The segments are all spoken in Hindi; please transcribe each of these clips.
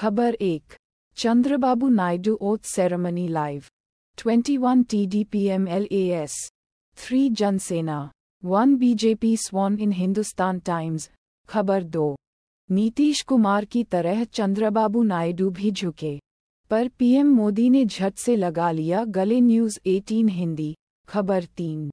खबर एक Chandrababu Naidu oath ceremony live 21 S three Janasena one BJP sworn in Hindustan Times खबर दो नीतीश कुमार की तरह चंद्रबाबू नायडू भी झुके पर पीएम मोदी ने झट से लगा लिया गले न्यूज 18 हिंदी खबर तीन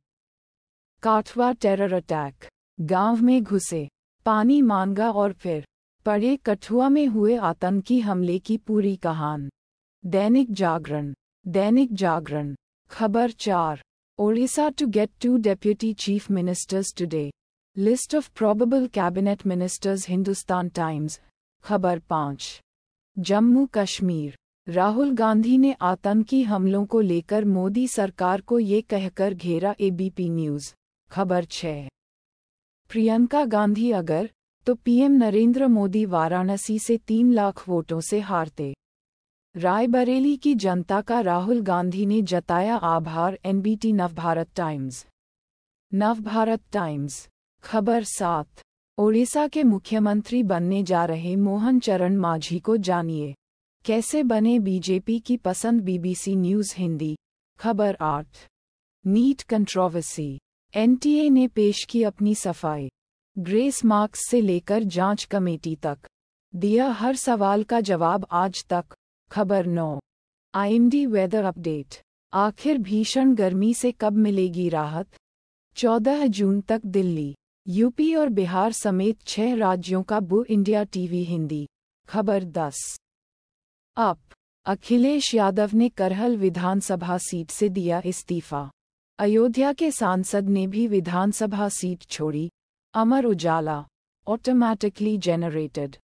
काठवा टेरर अटैक गांव में घुसे पानी मांगा और फिर पढ़े कठुआ में हुए आतंकी हमले की पूरी कहान दैनिक जागरण दैनिक जागरण खबर चार Odisha to get two deputy chief ministers today list of probable cabinet ministers Hindustan Times खबर पाँच जम्मू कश्मीर राहुल गांधी ने आतंकी हमलों को लेकर मोदी सरकार को ये कहकर घेरा एबीपी न्यूज़ खबर छः प्रियंका गांधी अगर तो पीएम नरेंद्र मोदी वाराणसी से तीन लाख वोटों से हारते रायबरेली की जनता का राहुल गांधी ने जताया आभार NBT Navbharat Times Navbharat Times खबर सात ओडिशा के मुख्यमंत्री बनने जा रहे मोहन चरण माझी को जानिए कैसे बने बीजेपी की पसंद बीबीसी न्यूज हिंदी खबर आठ नीट कंट्रोवर्सी एनटीए ने पेश की अपनी सफाई ग्रेस मार्क्स से लेकर जांच कमेटी तक दिया हर सवाल का जवाब आज तक खबर नौ आईएमडी वेदर अपडेट आखिर भीषण गर्मी से कब मिलेगी राहत 14 जून तक दिल्ली यूपी और बिहार समेत छह राज्यों का बु इंडिया टीवी हिंदी खबर 10 अप अखिलेश यादव ने करहल विधानसभा सीट से दिया इस्तीफा अयोध्या के सांसद ने भी विधानसभा सीट छोड़ी Amar Ujala automatically generated.